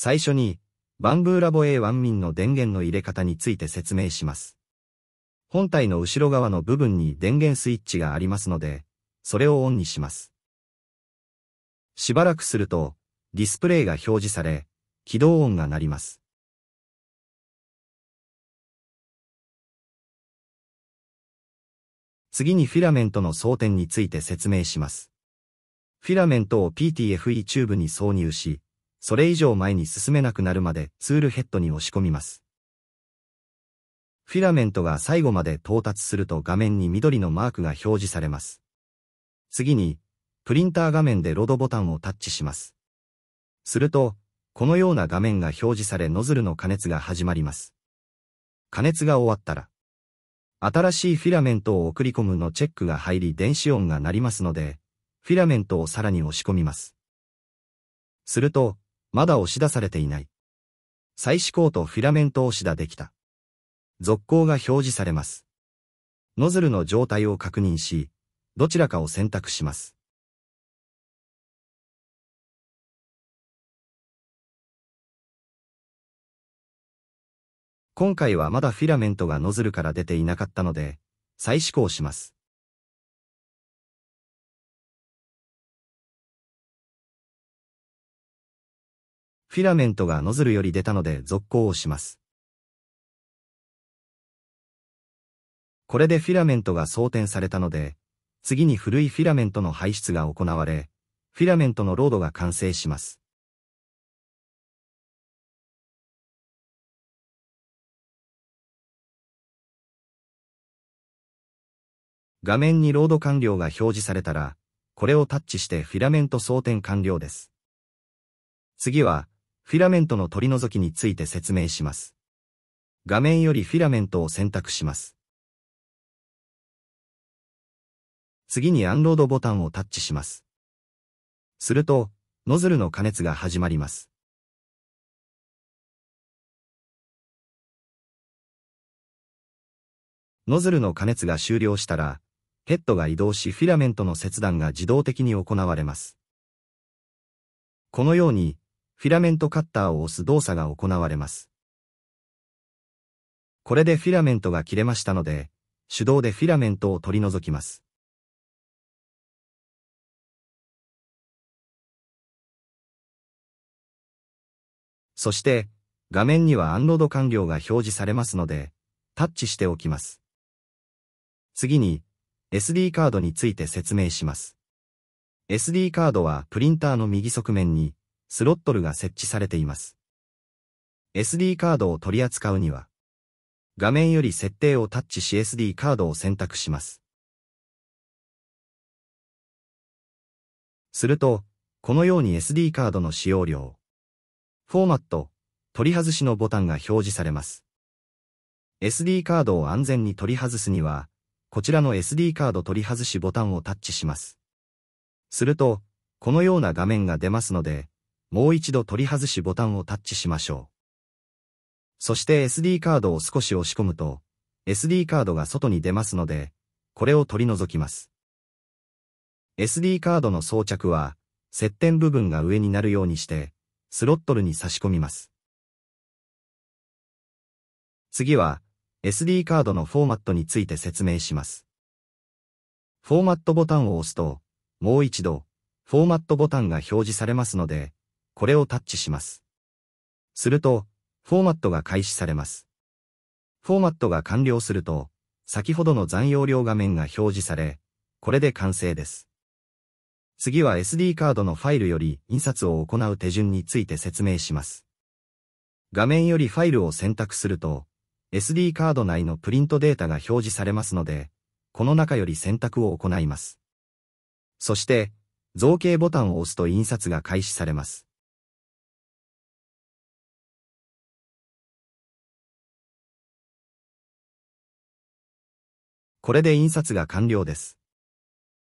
最初に、バンブーラボ A1 ンの電源の入れ方について説明します。本体の後ろ側の部分に電源スイッチがありますので、それをオンにします。しばらくすると、ディスプレイが表示され、起動音が鳴ります。次にフィラメントの装填について説明します。フィラメントを PTFE チューブに挿入し、それ以上前に進めなくなるまでツールヘッドに押し込みます。フィラメントが最後まで到達すると画面に緑のマークが表示されます。次に、プリンター画面でロードボタンをタッチします。すると、このような画面が表示されノズルの加熱が始まります。加熱が終わったら、新しいフィラメントを送り込むのチェックが入り電子音が鳴りますので、フィラメントをさらに押し込みます。すると、まだ押し出されていない。再試行とフィラメント押し出できた。続行が表示されます。ノズルの状態を確認し、どちらかを選択します。今回はまだフィラメントがノズルから出ていなかったので、再試行します。フィラメントがノズルより出たので続行をします。これでフィラメントが装填されたので、次に古いフィラメントの排出が行われ、フィラメントのロードが完成します。画面にロード完了が表示されたら、これをタッチしてフィラメント装填完了です。次は、フィラメントの取り除きについて説明します。画面よりフィラメントを選択します。次にアンロードボタンをタッチします。すると、ノズルの加熱が始まります。ノズルの加熱が終了したら、ヘッドが移動しフィラメントの切断が自動的に行われます。このように、フィラメントカッターを押す動作が行われます。これでフィラメントが切れましたので、手動でフィラメントを取り除きます。そして、画面にはアンロード完了が表示されますので、タッチしておきます。次に、SD カードについて説明します。SD カードはプリンターの右側面にスロットルが設置されています。SD カードを取り扱うには、画面より設定をタッチし SD カードを選択します。すると、このように SD カードの使用量、フォーマット、取り外しのボタンが表示されます。SD カードを安全に取り外すには、こちらの SD カード取り外しボタンをタッチします。すると、このような画面が出ますので、もう一度取り外しボタンをタッチしましょう。そして SD カードを少し押し込むと、SD カードが外に出ますので、これを取り除きます。SD カードの装着は、接点部分が上になるようにして、スロットルに差し込みます。次は、SD カードのフォーマットについて説明します。フォーマットボタンを押すと、もう一度、フォーマットボタンが表示されますので、これをタッチします。すると、フォーマットが開始されます。フォーマットが完了すると、先ほどの残容量画面が表示され、これで完成です。次は SD カードのファイルより印刷を行う手順について説明します。画面よりファイルを選択すると、SD カード内のプリントデータが表示されますので、この中より選択を行います。そして、造形ボタンを押すと印刷が開始されます。これで印刷が完了です。